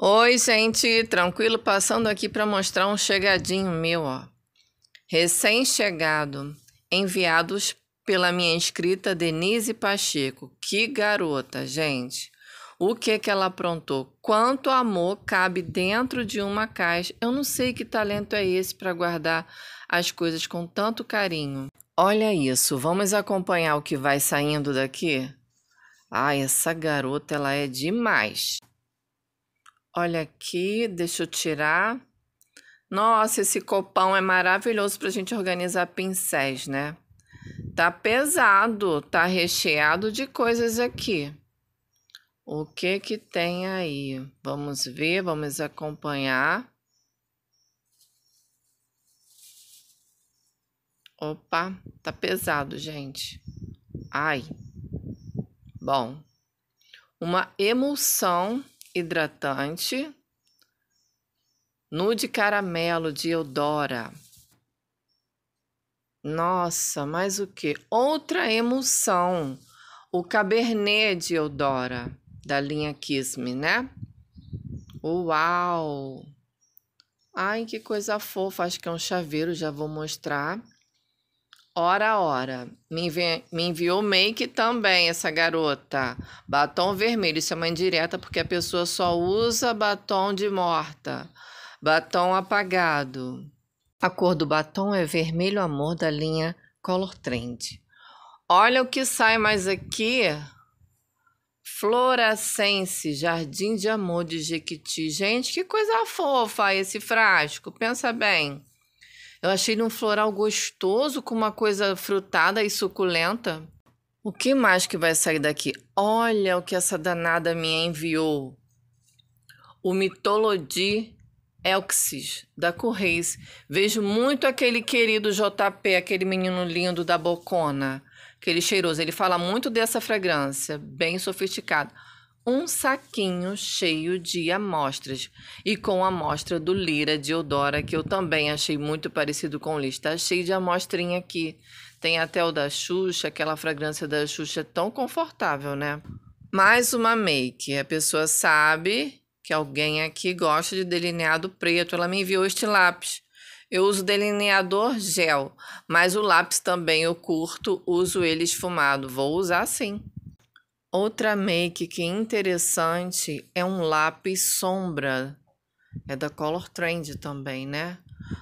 Oi, gente, tranquilo? Passando aqui para mostrar um chegadinho meu, ó. Recém-chegado, enviados pela minha inscrita Denise Pacheco. Que garota, gente. O que que ela aprontou? Quanto amor cabe dentro de uma caixa? Eu não sei que talento é esse para guardar as coisas com tanto carinho. Olha isso, vamos acompanhar o que vai saindo daqui? Ai, essa garota, ela é demais. Olha aqui, deixa eu tirar. Nossa, esse copão é maravilhoso para a gente organizar pincéis, né? Tá pesado, tá recheado de coisas aqui. O que que tem aí? Vamos ver, vamos acompanhar. Opa, tá pesado, gente. Ai. Bom, uma emulsão hidratante, nude caramelo de Eudora. Nossa, mais o que? Outra emulsão, o Cabernet de Eudora, da linha Kisme, né? Uau! Ai, que coisa fofa, acho que é um chaveiro, já vou mostrar. Ora, ora, me, envi me enviou make também essa garota. Batom vermelho, isso é uma indireta porque a pessoa só usa batom de morta, batom apagado. A cor do batom é vermelho amor da linha Color Trend. Olha o que sai mais aqui. Florescense, Jardim de Amor de Jequiti. Gente, que coisa fofa esse frasco, pensa bem. Eu achei um floral gostoso com uma coisa frutada e suculenta. O que mais que vai sair daqui? Olha o que essa danada me enviou. O Mitology Elxis, da Correis. Vejo muito aquele querido JP, aquele menino lindo da Bocona. Aquele cheiroso. Ele fala muito dessa fragrância, bem sofisticado um saquinho cheio de amostras e com a amostra do Lira de Eudora, que eu também achei muito parecido com o Lis. Tá cheio de amostrinha aqui. Tem até o da Xuxa, aquela fragrância da Xuxa tão confortável, né? Mais uma make. A pessoa sabe que alguém aqui gosta de delineado preto. Ela me enviou este lápis. Eu uso delineador gel, mas o lápis também eu curto, uso ele esfumado. Vou usar sim. Outra make que é interessante é um lápis sombra. É da Color Trend também, né?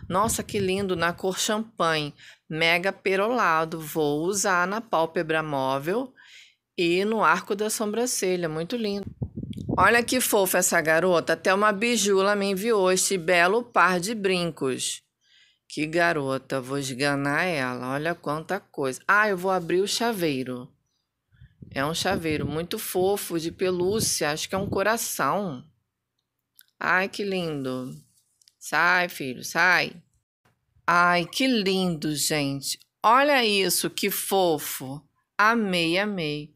Nossa, que lindo, na cor champanhe, mega perolado. Vou usar na pálpebra móvel e no arco da sobrancelha, muito lindo. Olha que fofa essa garota, até uma bijula me enviou este belo par de brincos. Que garota, vou esganar ela, olha quanta coisa. Ah, eu vou abrir o chaveiro. É um chaveiro muito fofo, de pelúcia, acho que é um coração. Ai, que lindo. Sai, filho, sai. Ai, que lindo, gente. Olha isso, que fofo. Amei, amei.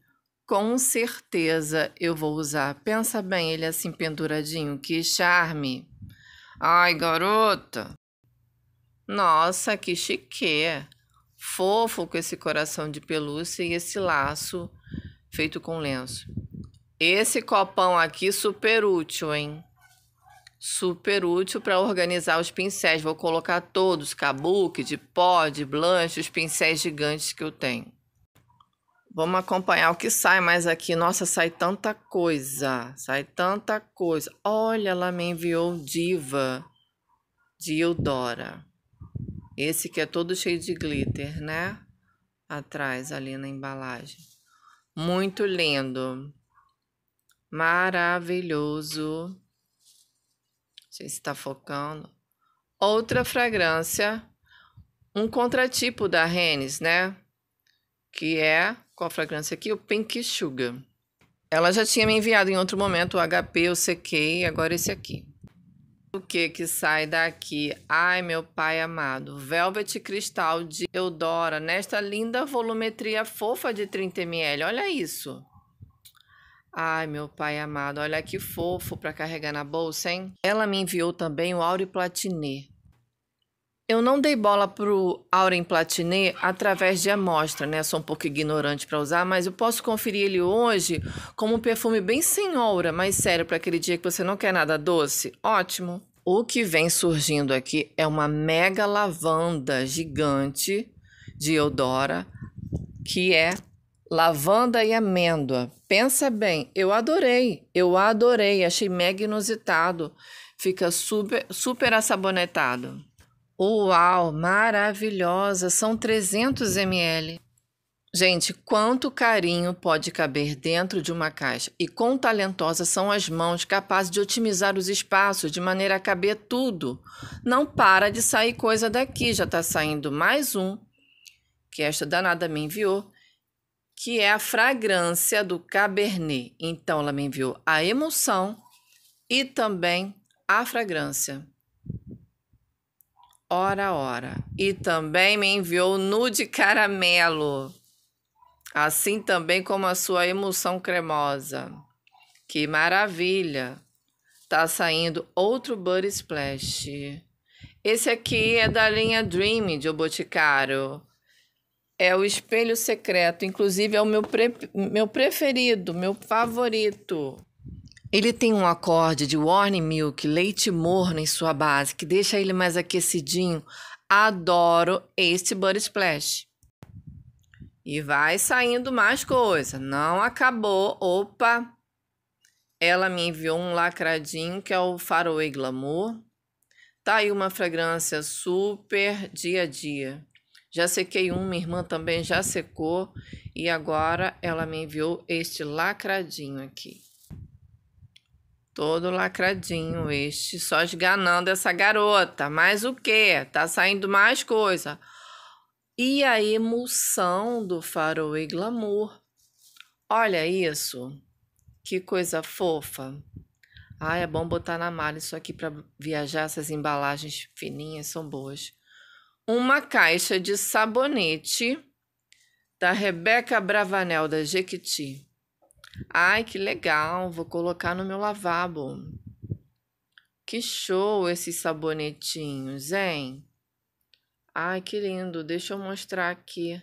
Com certeza eu vou usar. Pensa bem, ele é assim penduradinho, que charme. Ai, garota. Nossa, que chique. Fofo com esse coração de pelúcia e esse laço feito com lenço. Esse copão aqui super útil, hein? Super útil para organizar os pincéis. Vou colocar todos, kabuki, de pó, de blanche, os pincéis gigantes que eu tenho. Vamos acompanhar o que sai mais aqui. Nossa, sai tanta coisa. Sai tanta coisa. Olha, ela me enviou Diva de Eudora. Esse que é todo cheio de glitter, né? Atrás, ali na embalagem. Muito lindo. Maravilhoso. Não sei se está focando. Outra fragrância, um contratipo da Rennes, né? Que é, qual a fragrância aqui? O Pink Sugar. Ela já tinha me enviado em outro momento o HP, o CK agora esse aqui. O que que sai daqui? Ai, meu pai amado. Velvet Cristal de Eudora, nesta linda volumetria fofa de 30 ml. Olha isso. Ai, meu pai amado, olha que fofo para carregar na bolsa, hein? Ela me enviou também o Aure Platinet. Eu não dei bola pro Auren Platiné através de amostra, né? Sou um pouco ignorante para usar, mas eu posso conferir ele hoje como um perfume bem senhora, mas sério, para aquele dia que você não quer nada doce. Ótimo. O que vem surgindo aqui é uma mega lavanda gigante de Eudora, que é lavanda e amêndoa. Pensa bem, eu adorei, eu adorei, achei mega inusitado. Fica super, super assabonetado. Uau, maravilhosa! São 300 ml. Gente, quanto carinho pode caber dentro de uma caixa e quão talentosas são as mãos capazes de otimizar os espaços de maneira a caber tudo. Não para de sair coisa daqui, já está saindo mais um que esta danada me enviou, que é a fragrância do Cabernet. Então ela me enviou a emoção e também a fragrância. Ora, ora. E também me enviou nude caramelo, assim também como a sua emulsão cremosa. Que maravilha! Tá saindo outro Buddy Splash. Esse aqui é da linha Dream de O Boticário. É o espelho secreto, inclusive é o meu, pre meu preferido, meu favorito. Ele tem um acorde de warm milk, leite morno em sua base, que deixa ele mais aquecidinho. Adoro este Butter Splash. E vai saindo mais coisa. Não acabou. Opa! Ela me enviou um lacradinho, que é o Faroe Glamour. Tá aí uma fragrância super dia a dia. Já sequei um, minha irmã também já secou. E agora ela me enviou este lacradinho aqui. Todo lacradinho este, só esganando essa garota. Mas o quê? Tá saindo mais coisa. E a emulsão do farol e glamour. Olha isso. Que coisa fofa. ai é bom botar na mala isso aqui para viajar. Essas embalagens fininhas são boas. Uma caixa de sabonete da Rebeca Bravanel, da Jequiti. Ai, que legal, vou colocar no meu lavabo. Que show esses sabonetinhos, hein? Ai, que lindo, deixa eu mostrar aqui.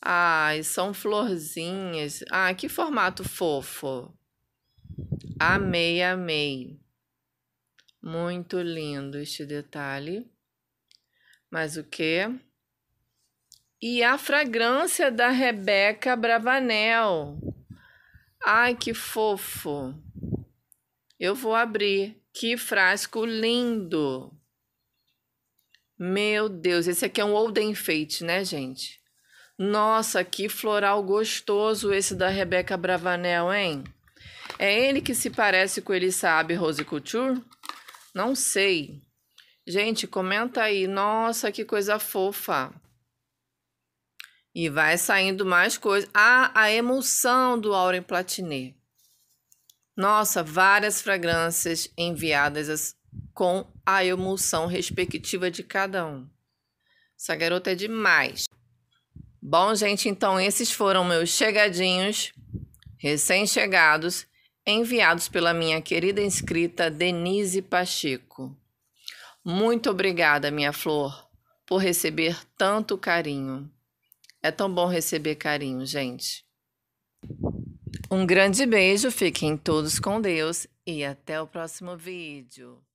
Ai, são florzinhas. Ai, que formato fofo. Amei, amei. Muito lindo este detalhe. Mas o que? E a fragrância da Rebeca Bravanel. Ai, que fofo. Eu vou abrir. Que frasco lindo. Meu Deus, esse aqui é um Olden Fate, né, gente? Nossa, que floral gostoso esse da Rebeca Bravanel, hein? É ele que se parece com ele sabe Rose Couture? Não sei. Gente, comenta aí. Nossa, que coisa fofa. E vai saindo mais coisas. Ah, a emulsão do Aurem Platiné. Nossa, várias fragrâncias enviadas com a emulsão respectiva de cada um. Essa garota é demais. Bom, gente, então esses foram meus chegadinhos, recém-chegados, enviados pela minha querida inscrita Denise Pacheco. Muito obrigada, minha flor, por receber tanto carinho. É tão bom receber carinho, gente. Um grande beijo, fiquem todos com Deus e até o próximo vídeo.